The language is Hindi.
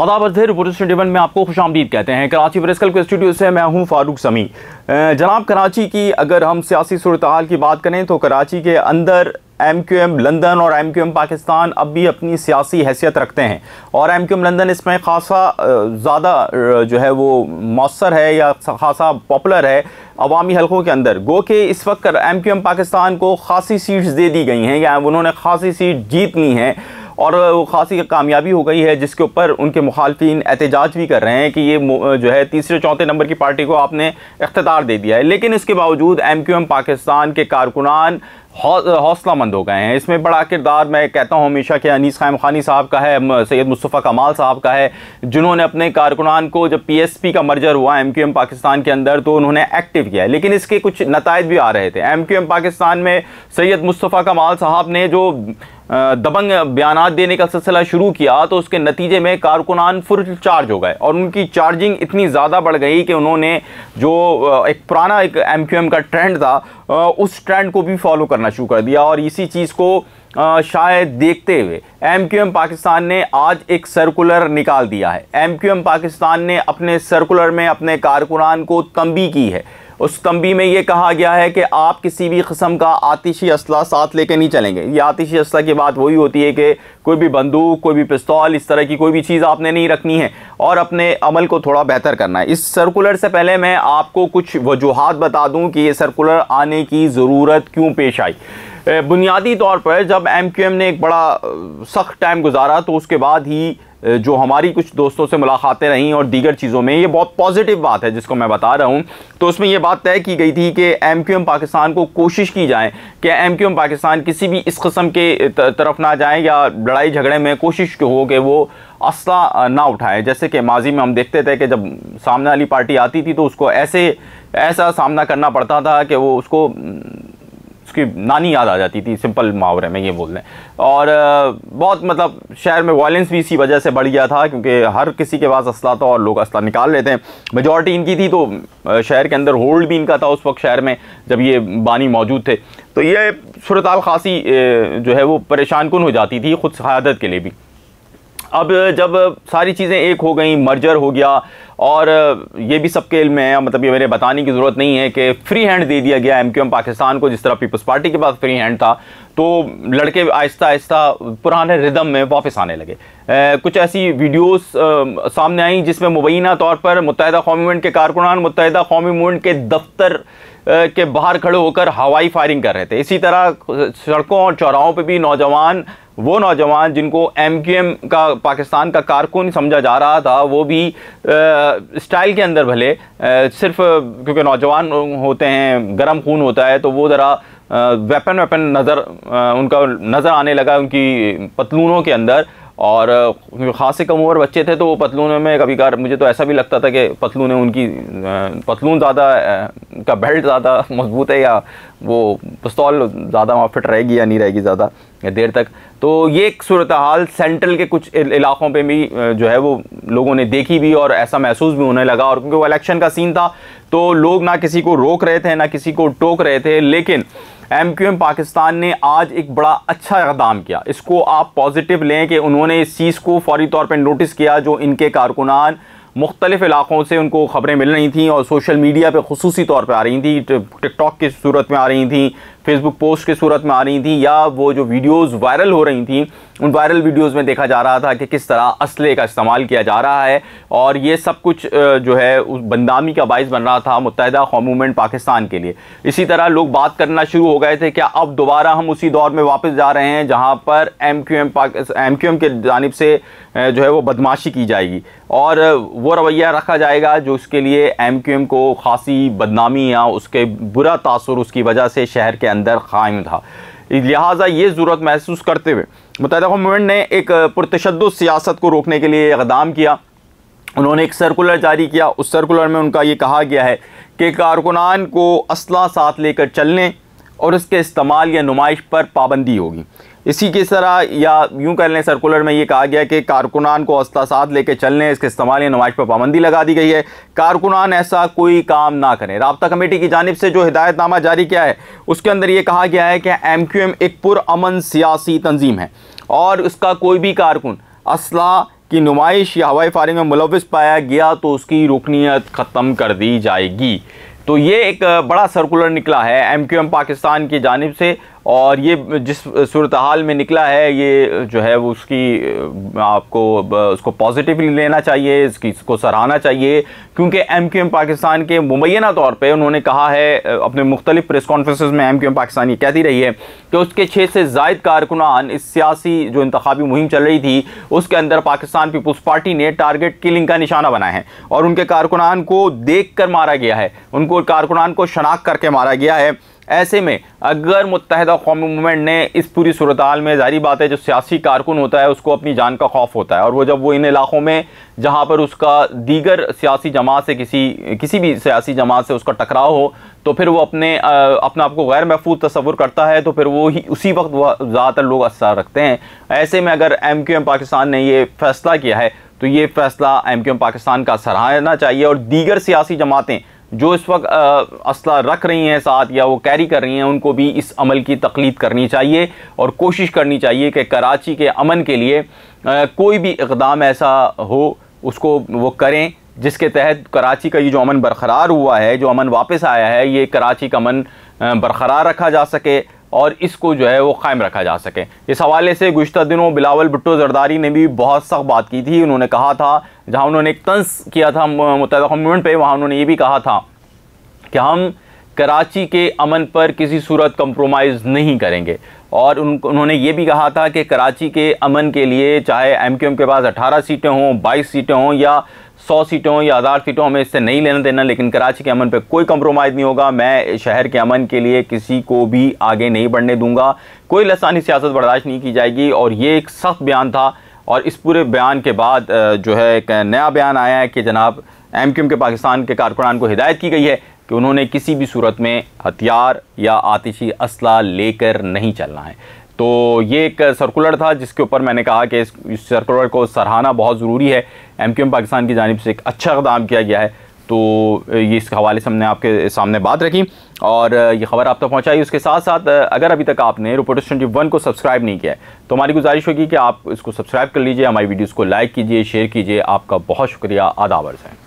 आदाब अजहर रिपोर्टर्स टेबल में आपको खुश आमदीद कहते हैं कराची प्रेस क्लब के स्टूडियो से मैं हूं फारूक समी जनाब कराची की अगर हम सियासी सूरत हाल की बात करें तो कराची के अंदर एम क्यू एम लंदन और एम क्यू एम पाकिस्तान अब भी अपनी सियासी हैसियत रखते हैं और एम क्यू एम लंदन इसमें खासा ज़्यादा जो है वो मौसर है या खासा पॉपुलर है अवामी हलकों के अंदर गो के इस वक्त एम क्यू एम पाकिस्तान को खासी सीट्स दे दी गई हैं या उन्होंने खासी सीट जीत ली हैं और वो खासी कामयाबी हो गई है जिसके ऊपर उनके मुखालफन एहतजाज भी कर रहे हैं कि ये जो है तीसरे चौथे नंबर की पार्टी को आपने इकतदार दे दिया है लेकिन इसके बावजूद एम क्यू एम पाकिस्तान के कारकुनान हौसला मंद हो गए हैं इसमें बड़ा किरदार मैं कहता हूँ हमेशा कि अनीस ख़ाम खानी साहब का है सैयद मुस्तफ़ा कमाल साहब का है जिन्होंने अपने कारकुनान को जब पीएसपी का मर्जर हुआ एमक्यूएम पाकिस्तान के अंदर तो उन्होंने एक्टिव किया लेकिन इसके कुछ नतज भी आ रहे थे एमक्यूएम पाकिस्तान में सैयद मुस्तफ़ा कमाल साहब ने जो दबंग बयान देने का सिलसिला शुरू किया तो उसके नतीजे में कारकुनान फुल चार्ज हो गए और उनकी चार्जिंग इतनी ज़्यादा बढ़ गई कि उन्होंने जो एक पुराना एक एम का ट्रेंड था उस ट्रेंड को भी फॉलो करना करना शुरू कर दिया और इसी चीज़ को शायद देखते हुए एम क्यू एम पाकिस्तान ने आज एक सर्कुलर निकाल दिया है एम क्यू एम पाकिस्तान ने अपने सर्कुलर में अपने कारकुनान को तंबी की है उस तंबी में ये कहा गया है कि आप किसी भी कस्म का आतिशी असला साथ लेकर नहीं चलेंगे ये आतिशी असला की बात वही होती है कि कोई भी बंदूक कोई भी पिस्तौल इस तरह की कोई भी चीज़ आपने नहीं रखनी है और अपने अमल को थोड़ा बेहतर करना है इस सर्कुलर से पहले मैं आपको कुछ वजूहत बता दूँ कि ये सर्कुलर आने की ज़रूरत क्यों पेश आई बुनियादी तौर पर जब एम क्यू एम ने एक बड़ा सख्त टाइम गुजारा तो उसके बाद ही जो हमारी कुछ दोस्तों से मुलाकातें रहीं और दीगर चीज़ों में ये बहुत पॉजिटिव बात है जिसको मैं बता रहा हूँ तो उसमें यह बात तय की गई थी कि एम क्यू एम पाकिस्तान को कोशिश की जाए कि एम क्यू एम पाकिस्तान किसी भी इस कस्म के तरफ ना जाए या लड़ाई झगड़े में कोशिश हो कि वो असला ना उठाए जैसे कि माजी में हम देखते थे कि जब सामने वाली पार्टी आती थी तो उसको ऐसे ऐसा सामना करना पड़ता था कि वो उसको उसकी नानी याद आ जाती थी सिंपल मुहावरे में ये बोल दें और बहुत मतलब शहर में वायलेंस भी इसी वजह से बढ़ गया था क्योंकि हर किसी के पास असला था और लोग असला निकाल लेते हैं मेजॉरिटी इनकी थी तो शहर के अंदर होल्ड भी इनका था उस वक्त शहर में जब ये बानी मौजूद थे तो ये सूरत खासी जो है वो परेशान कन हो जाती थी ख़ुद शहादत के लिए भी अब जब सारी चीज़ें एक हो गई मर्जर हो गया और ये भी सबके इल्म है मतलब ये मेरे बताने की ज़रूरत नहीं है कि फ्री हैंड दे दिया गया एम पाकिस्तान को जिस तरह पीपल्स पार्टी के पास फ्री हैंड था तो लड़के आहिस्ता आहिस्ता पुराने रिदम में वापस आने लगे ए, कुछ ऐसी वीडियोस आ, सामने आई जिसमें मुबैना तौर पर मुतहदा कौमी मूवमेंट के कारकुनान मुतहदा कौमी मूवमेंट के दफ्तर के बाहर खड़े होकर हवाई फायरिंग कर रहे थे इसी तरह सड़कों और चौराहों पर भी नौजवान वो नौजवान जिनको एम का पाकिस्तान का कारकुन समझा जा रहा था वो भी आ, स्टाइल के अंदर भले सिर्फ क्योंकि नौजवान होते हैं गर्म खून होता है तो वो ज़रा वेपन वेपन नज़र उनका नज़र आने लगा उनकी पतलूनों के अंदर और ख़ास से कम उम्र बच्चे थे तो वो पतलून में कभी कार मुझे तो ऐसा भी लगता था कि पतलून है उनकी पतलून ज़्यादा का बेल्ट ज़्यादा मजबूत है या वो पिस्तौल ज़्यादा वहाँ फिट रहेगी या नहीं रहेगी ज़्यादा देर तक तो ये एक सूरत हाल सेंट्रल के कुछ इलाक़ों पे भी जो है वो लोगों ने देखी भी और ऐसा महसूस भी होने लगा और क्योंकि वो इलेक्शन का सीन था तो लोग ना किसी को रोक रहे थे ना किसी को टोक रहे थे लेकिन एम क्यू एम पाकिस्तान ने आज एक बड़ा अच्छा इकदाम किया इसको आप पॉजिटिव लें कि उन्होंने इस चीज़ को फौरी तौर पर नोटिस किया जो इनके कारकुनान मुख्तलिफ इलाक़ों से उनको ख़बरें मिल रही थी और सोशल मीडिया पर खसूसी तौर पर आ रही थी टिकटॉक की सूरत में आ रही थी फेसबुक पोस्ट की सूरत में आ रही थी या वो जो वीडियोज़ वायरल हो रही थी उन वायरल वीडियोज़ में देखा जा रहा था कि किस तरह असले का इस्तेमाल किया जा रहा है और ये सब कुछ जो है उस बंदामी का बायस बन रहा था मुतहदा मूवमेंट पाकिस्तान के लिए इसी तरह लोग बात करना शुरू हो गए थे कि अब दोबारा हम उसी दौर में वापस जा रहे हैं जहाँ पर M Q M Pak M Q M के जानब से जो है वो बदमाशी की जाएगी और वो रवैया रखा जाएगा जो उसके लिए एम क्यू एम को खासी बदनामी या उसके बुरा तासर उसकी वजह से शहर के अंदर कायम था लिहाजा ये ज़रूरत महसूस करते हुए मुतद मूवमेंट ने एक पुरतशद सियासत को रोकने के लिए इकदाम किया उन्होंने एक सर्कुलर जारी किया उस सर्कुलर में उनका ये कहा गया है कि कारकुनान को असला साथ लेकर चलने और इसके इस्तेमाल या नुमाइश पर पाबंदी होगी इसी के तरह या यूं कह लें सर्कुलर में ये कहा गया कि कारकुनान को अस्तासाद लेके चलने इसके इस्तेमाल या नुमाइश पर पाबंदी लगा दी गई है कारकुनान ऐसा कोई काम ना करें रबता कमेटी की जानब से जो हिदायतनामा जारी किया है उसके अंदर ये कहा गया है कि एम क्यू एम एक पुरान सियासी तंजीम है और उसका कोई भी कारकुन असला की नुमाइश या हवाई फायरिंग में मुलविस पाया गया तो उसकी रुकनीत ख़त्म कर दी जाएगी तो ये एक बड़ा सर्कुलर निकला है एम क्यू एम पाकिस्तान की जानब से और ये जिस सूरत हाल में निकला है ये जो है वो उसकी आपको उसको पॉजिटिवली लेना चाहिए इसकी इसको सराहना चाहिए क्योंकि एम क्यू एम पाकिस्तान के मुबैना तौर पे उन्होंने कहा है अपने मुख्तलिफ प्रेस कॉन्फ्रेंस में एम क्यू एम पाकिस्तान ये कहती रही है कि उसके छः से जायद कारकुनान इस सियासी जो इंतबी मुहिम चल रही थी उसके अंदर पाकिस्तान पीपल्स पार्टी ने टारगेट किलिंग का निशाना बनाया है और उनके कारकुनान को देख कर मारा गया है उनको कारकुनान को शनाख्त करके मारा गया है ऐसे में अगर मुतहदा कौमी मूवमेंट ने इस पूरी सूरत हाल में जारी बात है जो सियासी कारकुन होता है उसको अपनी जान का खौफ होता है और वो जब वो इन इलाकों में जहाँ पर उसका दीगर सियासी जमात से किसी किसी भी सियासी जमात से उसका टकराव हो तो फिर वो अपने आ, अपने आप को गैर महफूज तस्वुर करता है तो फिर वो ही उसी वक्त वह ज़्यादातर लोग असर रखते हैं ऐसे में अगर एम क्यू एम पाकिस्तान ने ये फैसला किया है तो ये फैसला एम क्यू एम पाकिस्तान का सराहना चाहिए और दीगर सियासी जमातें जो इस वक्त असला रख रही हैं साथ या वो कैरी कर रही हैं उनको भी इस अमल की तकलीद करनी चाहिए और कोशिश करनी चाहिए कि कराची के अमन के लिए कोई भी इकदाम ऐसा हो उसको वो करें जिसके तहत कराची का ये जो अमन बरकरार हुआ है जो अमन वापस आया है ये कराची का अमन बरकरार रखा जा सके और इसको जो है वो कायम रखा जा सके इस हवाले से गुजत दिनों बिलावल भुट्टो जरदारी ने भी बहुत सख्त बात की थी उन्होंने कहा था जहाँ उन्होंने एक तंस किया था मुतहदा पर वहाँ उन्होंने ये भी कहा था कि हम कराची के अमन पर किसी सूरत कंप्रोमाइज़ नहीं करेंगे और उन उन्होंने ये भी कहा था कि कराची के अमन के लिए चाहे एम के पास अठारह सीटें हों बाईस सीटें हों या सौ सीटों या हज़ार सीटों हमें इससे नहीं लेना देना लेकिन कराची के अमन पर कोई कंप्रोमाइज़ नहीं होगा मैं शहर के अमन के लिए किसी को भी आगे नहीं बढ़ने दूंगा कोई लसानी सियासत बर्दाश्त नहीं की जाएगी और ये एक सख्त बयान था और इस पूरे बयान के बाद जो है एक नया बयान आया है कि जनाब एम क्यू एम के पाकिस्तान के कारकुनान को हिदायत की गई है कि उन्होंने किसी भी सूरत में हथियार या आतिशी असला लेकर नहीं चलना है तो ये एक सर्कुलर था जिसके ऊपर मैंने कहा कि इस, सर्कुलर को सराहना बहुत ज़रूरी है एम क्यू एम पाकिस्तान की जानब से एक अच्छा इकदाम किया गया है तो ये इस हवाले से हमने आपके सामने बात रखी और ये खबर आप तक तो पहुँचाई उसके साथ साथ अगर अभी तक आपने रिपोर्टर्स ट्वेंटी वन को सब्सक्राइब नहीं किया है तो हमारी गुजारिश होगी कि आप इसको सब्सक्राइब कर लीजिए हमारी वीडियोज़ को लाइक कीजिए शेयर कीजिए आपका बहुत शुक्रिया आदावर है